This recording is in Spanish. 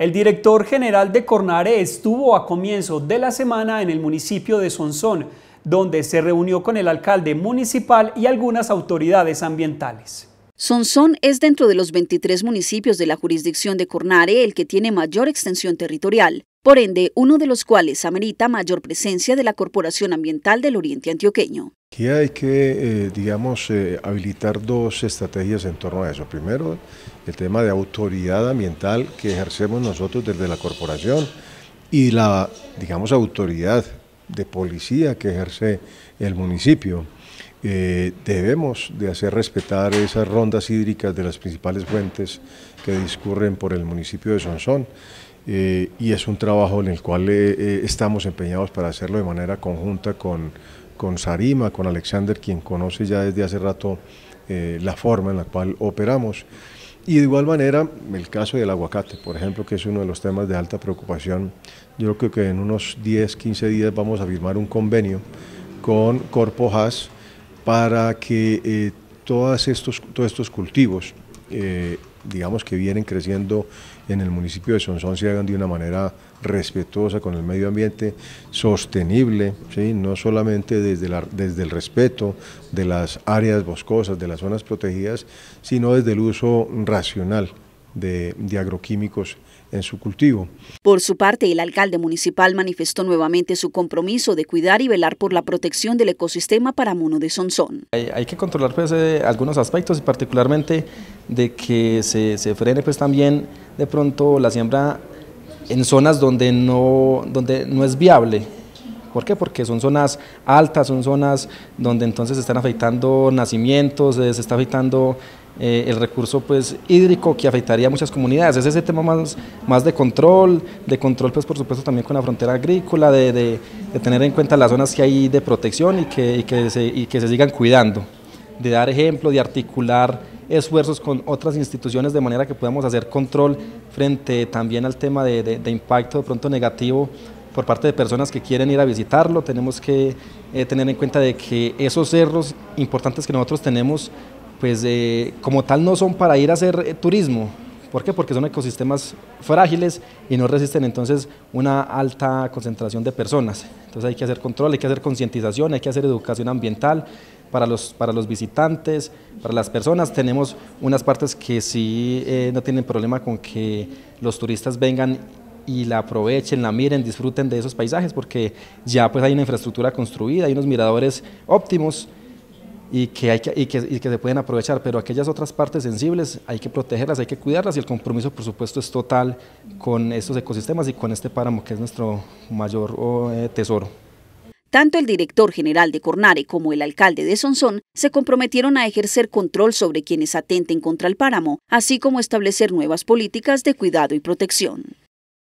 El director general de Cornare estuvo a comienzo de la semana en el municipio de Sonsón, donde se reunió con el alcalde municipal y algunas autoridades ambientales. Sonsón es dentro de los 23 municipios de la jurisdicción de Cornare el que tiene mayor extensión territorial por ende uno de los cuales amerita mayor presencia de la Corporación Ambiental del Oriente Antioqueño. Aquí hay que, eh, digamos, eh, habilitar dos estrategias en torno a eso. Primero, el tema de autoridad ambiental que ejercemos nosotros desde la corporación y la, digamos, autoridad de policía que ejerce el municipio. Eh, debemos de hacer respetar esas rondas hídricas de las principales fuentes que discurren por el municipio de Sonsón eh, y es un trabajo en el cual eh, eh, estamos empeñados para hacerlo de manera conjunta con, con Sarima, con Alexander, quien conoce ya desde hace rato la forma en la cual operamos. Y de igual manera, el caso del aguacate, por ejemplo, que es uno de los temas de alta preocupación, yo creo que en unos 10, 15 días vamos a firmar un convenio con Corpo Haas para que estos, todos estos cultivos digamos que vienen creciendo en el municipio de Sonsón se hagan de una manera respetuosa con el medio ambiente, sostenible, ¿sí? no solamente desde, desde el respeto de las áreas boscosas, de las zonas protegidas, sino desde el uso racional de, agroquímicos en su cultivo. Por su parte, el alcalde municipal manifestó nuevamente su compromiso de cuidar y velar por la protección del ecosistema para mono de Sonsón. Hay, que controlar pues, eh, algunos aspectos y particularmente de que se, se, frene pues, también de pronto la siembra en zonas donde no, donde no es viable ¿Por qué? Porque son zonas altas, son zonas donde entonces se están afectando nacimientos, eh, se está afectando eh, el recurso pues, hídrico que afectaría a muchas comunidades. Es ese tema más, más de control, de control pues por supuesto también con la frontera agrícola, de, tener en cuenta las zonas que hay de protección y que, que, se, sigan cuidando, de dar ejemplo, de articular esfuerzos con otras instituciones de manera que podamos hacer control frente también al tema de, impacto de pronto negativo por parte de personas que quieren ir a visitarlo. Tenemos que eh, tener en cuenta de que esos cerros importantes que nosotros tenemos pues eh, como tal no son para ir a hacer eh, turismo. ¿Por qué? Porque son ecosistemas frágiles y no resisten entonces una alta concentración de personas. Entonces hay que hacer control, hay que hacer concientización, hay que hacer educación ambiental para los, para los visitantes, para las personas. Tenemos unas partes que sí eh, no tienen problema con que los turistas vengan y la aprovechen, la miren, disfruten de esos paisajes porque ya pues hay una infraestructura construida, hay unos miradores óptimos y que, hay que, se pueden aprovechar, pero aquellas otras partes sensibles hay que protegerlas, hay que cuidarlas y el compromiso por supuesto es total con estos ecosistemas y con este páramo que es nuestro mayor oh, eh, tesoro. Tanto el director general de Cornare como el alcalde de Sonsón se comprometieron a ejercer control sobre quienes atenten contra el páramo, así como establecer nuevas políticas de cuidado y protección.